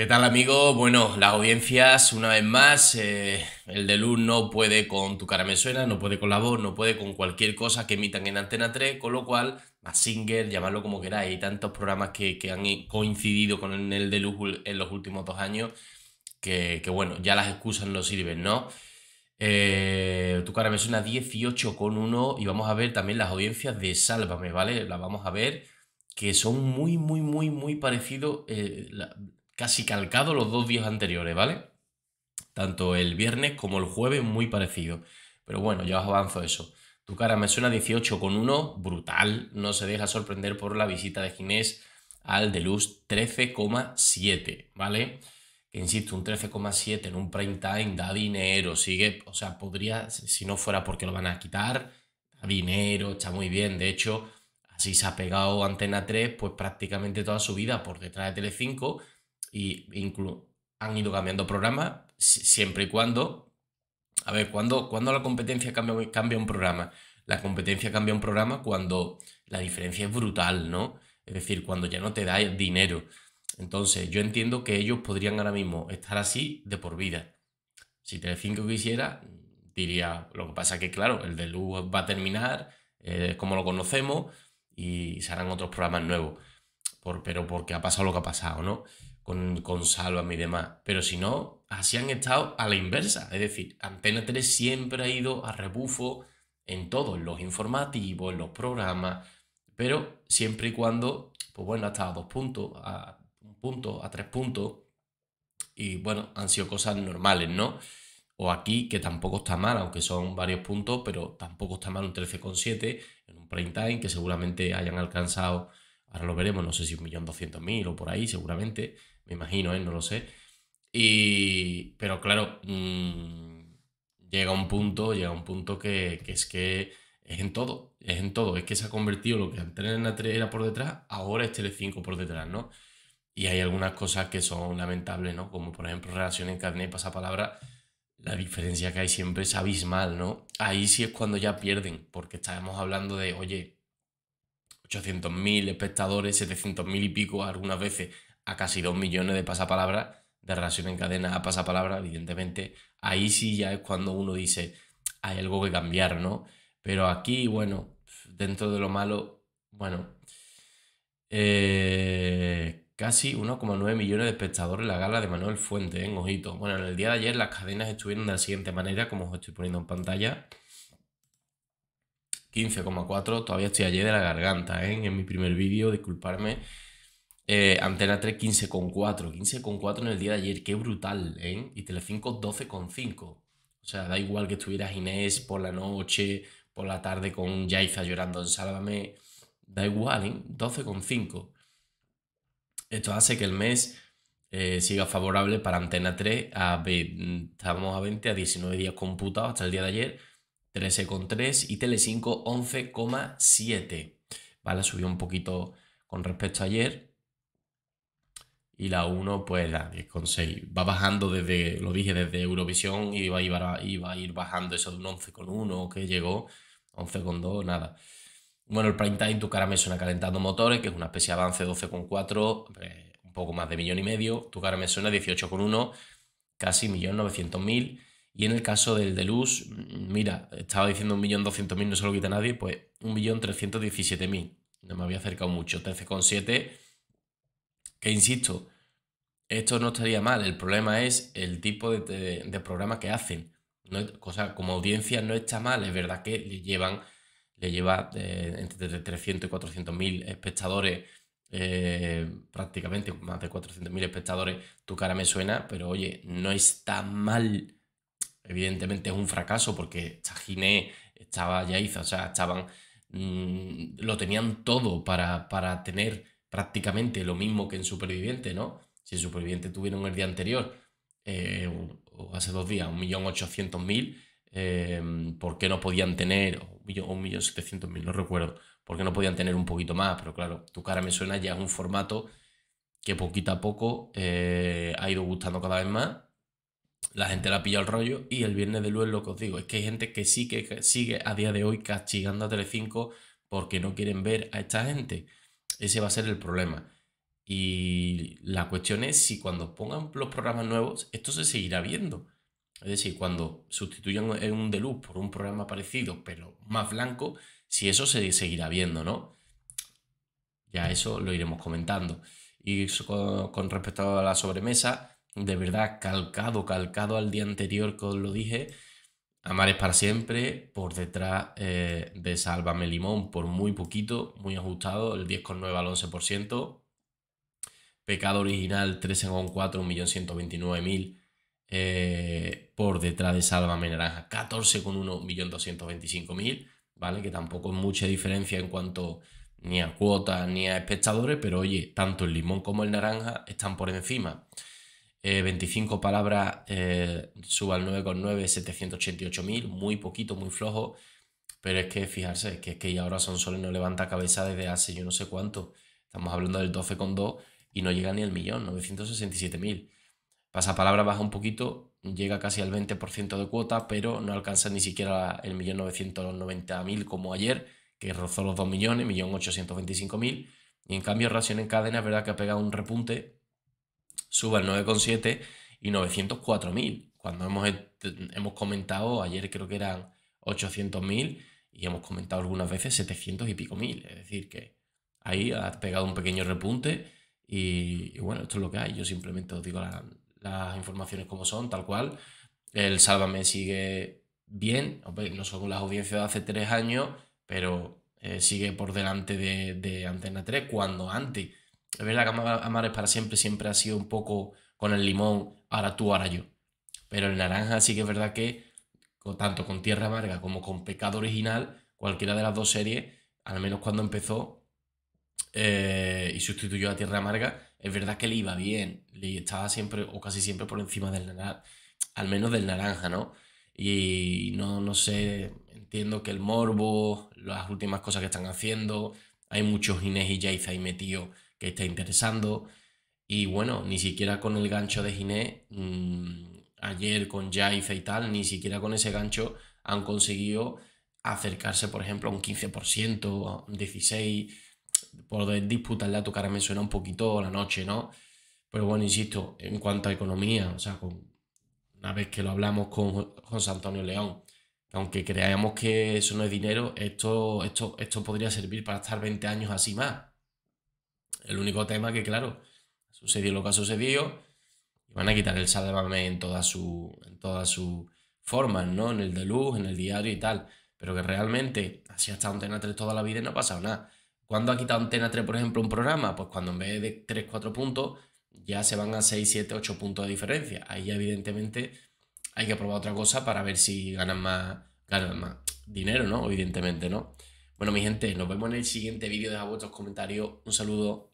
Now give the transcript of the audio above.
¿Qué tal amigo Bueno, las audiencias, una vez más, eh, el de luz no puede con tu cara me suena, no puede con la voz, no puede con cualquier cosa que emitan en Antena 3, con lo cual, a Singer, llamarlo como queráis, hay tantos programas que, han coincidido con el de luz en los últimos dos años, que, bueno, ya las excusas no sirven, ¿no? Eh, tu cara me suena 18,1 y vamos a ver también las audiencias de Sálvame, ¿vale? Las vamos a ver, que son muy, muy, muy, muy parecidos. Eh, casi calcado los dos días anteriores, ¿vale? Tanto el viernes como el jueves muy parecido. Pero bueno, ya os avanzo eso. Tu cara me suena 18 con 1, brutal. No se deja sorprender por la visita de Ginés al Deluxe 13,7, ¿vale? Que insisto, un 13,7 en un prime time da dinero, sigue, o sea, podría, si no fuera porque lo van a quitar, da dinero, está muy bien. De hecho, así se ha pegado Antena 3, pues prácticamente toda su vida por detrás de Tele 5 y han ido cambiando programas siempre y cuando... A ver, ¿cuándo, cuando la competencia cambia, cambia un programa? La competencia cambia un programa cuando la diferencia es brutal, ¿no? Es decir, cuando ya no te da dinero. Entonces, yo entiendo que ellos podrían ahora mismo estar así de por vida. Si Telecinco quisiera, diría, lo que pasa que, claro, el de Luz va a terminar, eh, como lo conocemos, y se harán otros programas nuevos. Por, pero porque ha pasado lo que ha pasado, ¿no? con, con a y demás. Pero si no, así han estado a la inversa. Es decir, Antena 3 siempre ha ido a rebufo en todos los informativos, en los programas, pero siempre y cuando, pues bueno, estado a dos puntos, a un punto, a tres puntos, y bueno, han sido cosas normales, ¿no? O aquí, que tampoco está mal, aunque son varios puntos, pero tampoco está mal un 13,7 en un prime time que seguramente hayan alcanzado, ahora lo veremos, no sé si un millón doscientos mil o por ahí, seguramente, me imagino, ¿eh? no lo sé. Y, pero claro, mm, llega un punto, llega un punto que, que, es que es en todo, es en todo, es que se ha convertido lo que antes en era por detrás, ahora es Tele5 por detrás, ¿no? Y hay algunas cosas que son lamentables, ¿no? Como por ejemplo relaciones, en carnet y pasapalabra, la diferencia que hay siempre es abismal, ¿no? Ahí sí es cuando ya pierden, porque estábamos hablando de, oye, 800.000 espectadores, 700.000 y pico algunas veces, a casi 2 millones de pasapalabras, de relación en cadena a pasapalabra, evidentemente, ahí sí ya es cuando uno dice, hay algo que cambiar, ¿no? Pero aquí, bueno, dentro de lo malo, bueno, eh, casi 1,9 millones de espectadores en la gala de Manuel Fuente, ¿eh? en ojito. Bueno, en el día de ayer las cadenas estuvieron de la siguiente manera, como os estoy poniendo en pantalla. 15,4, todavía estoy allí de la garganta, ¿eh? en mi primer vídeo, disculparme eh, Antena 3 15,4. 15,4 en el día de ayer. Qué brutal, ¿eh? Y Telecinco 12,5. O sea, da igual que estuvieras Inés por la noche, por la tarde con Yaiza llorando en Sálvame. Da igual, ¿eh? 12,5. Esto hace que el mes eh, siga favorable para Antena 3. A, estamos a 20, a 19 días computados hasta el día de ayer. 13,3 y Telecinco 11,7. Vale, subió un poquito con respecto a ayer y la 1 pues la 10,6. Va bajando desde, lo dije, desde Eurovisión y va, a, ir bajando eso de un 11,1 que llegó, 11,2, nada. Bueno, el prime time, tu cara me suena calentando motores, que es una especie de avance 12,4, un poco más de millón y medio. Tu cara me suena 18,1, casi 1.900.000. Y en el caso del de mm, mira, estaba diciendo 1.200.000, no se lo quita nadie, pues 1.317.000. No me había acercado mucho, 13,7 que insisto, esto no estaría mal. El problema es el tipo de, programa que hacen. No, como audiencia no está mal. Es verdad que le llevan le lleva eh, entre 300 y 400 mil espectadores, eh, prácticamente más de 400 mil espectadores. Tu cara me suena, pero oye, no está mal. Evidentemente es un fracaso porque Chajiné estaba hizo. o sea, estaban. Mm, lo tenían todo para, para tener prácticamente lo mismo que en Superviviente, ¿no? Si en Superviviente tuvieron el día anterior eh, o hace dos días 1.800.000, eh, ¿por qué no podían tener, 1.700.000, no recuerdo, por qué no podían tener un poquito más? Pero claro, tu cara me suena ya es un formato que poquito a poco eh, ha ido gustando cada vez más. La gente la pilla el rollo y el viernes de lunes lo que os digo, es que hay gente que sí que sigue a día de hoy castigando a Telecinco porque no quieren ver a esta gente. Ese va a ser el problema. Y la cuestión es si cuando pongan los programas nuevos, esto se seguirá viendo. Es decir, cuando sustituyan un Deluxe por un programa parecido, pero más blanco, si eso se seguirá viendo, ¿no? Ya eso lo iremos comentando. Y con respecto a la sobremesa, de verdad, calcado, calcado al día anterior, como lo dije, Amar es para siempre, por detrás eh, de Sálvame Limón, por muy poquito, muy ajustado, el 10,9 al 11%. Pecado original 13,4, 1.129.000. mil eh, por detrás de Sálvame Naranja, 14,1, 1.225.000, ¿vale? Que tampoco es mucha diferencia en cuanto ni a cuotas ni a espectadores, pero oye, tanto el limón como el naranja están por encima. 25 eh, palabras eh, suba al 9,9, 788.000, muy poquito, muy flojo, pero es que fijarse, que es que ya ahora Sonsol no levanta cabeza desde hace yo no sé cuánto, estamos hablando del 12,2 y no llega ni al millón, 967.000. palabra baja un poquito, llega casi al 20% de cuota, pero no alcanza ni siquiera el millón como ayer, que rozó los 2 millones, 1.825.000. Y en cambio, Ración en Cadena es verdad que ha pegado un repunte sube al 9,7 y 904.000. Cuando hemos, hemos comentado, ayer creo que eran 800.000 y hemos comentado algunas veces 700 y pico mil. Es decir, que ahí has pegado un pequeño repunte y, bueno, esto es lo que hay. Yo simplemente os digo las informaciones como son, tal cual. El Sálvame sigue bien, no son las audiencias de hace tres años, pero eh, sigue por delante de, de Antena 3 cuando antes es verdad que amar es para siempre, siempre ha sido un poco con el limón, ahora tú, ahora yo. Pero el naranja sí que es verdad que, tanto con Tierra Amarga como con Pecado Original, cualquiera de las dos series, al menos cuando empezó eh, y sustituyó a Tierra Amarga, es verdad que le iba bien, le estaba siempre o casi siempre por encima del naranja, al menos del naranja, ¿no? Y no, no sé, entiendo que el morbo, las últimas cosas que están haciendo, hay muchos Inés y Jaiza ahí metidos que está interesando. Y bueno, ni siquiera con el gancho de Ginés, mm, ayer con Jaife y tal, ni siquiera con ese gancho han conseguido acercarse, por ejemplo, a un 15%, un 16%, poder disputarle a tu cara me suena un poquito la noche, ¿no? Pero bueno, insisto, en cuanto a economía, o sea, una vez que lo hablamos con José Antonio León, aunque creamos que eso no es dinero, esto, esto, esto podría servir para estar 20 años así más. El único tema que, claro, sucedió lo que ha sucedido van a quitar el sálvame en toda su, en toda su forma, ¿no? En el de luz, en el diario y tal. Pero que realmente, así ha estado Antena 3 toda la vida y no ha pasado nada. ¿Cuándo ha quitado Antena 3, por ejemplo, un programa? Pues cuando en vez de 3, 4 puntos, ya se van a 6, 7, 8 puntos de diferencia. Ahí evidentemente hay que probar otra cosa para ver si ganan más, ganan más dinero, ¿no? Evidentemente, ¿no? Bueno, mi gente, nos vemos en el siguiente vídeo. Deja vuestros comentarios. Un saludo.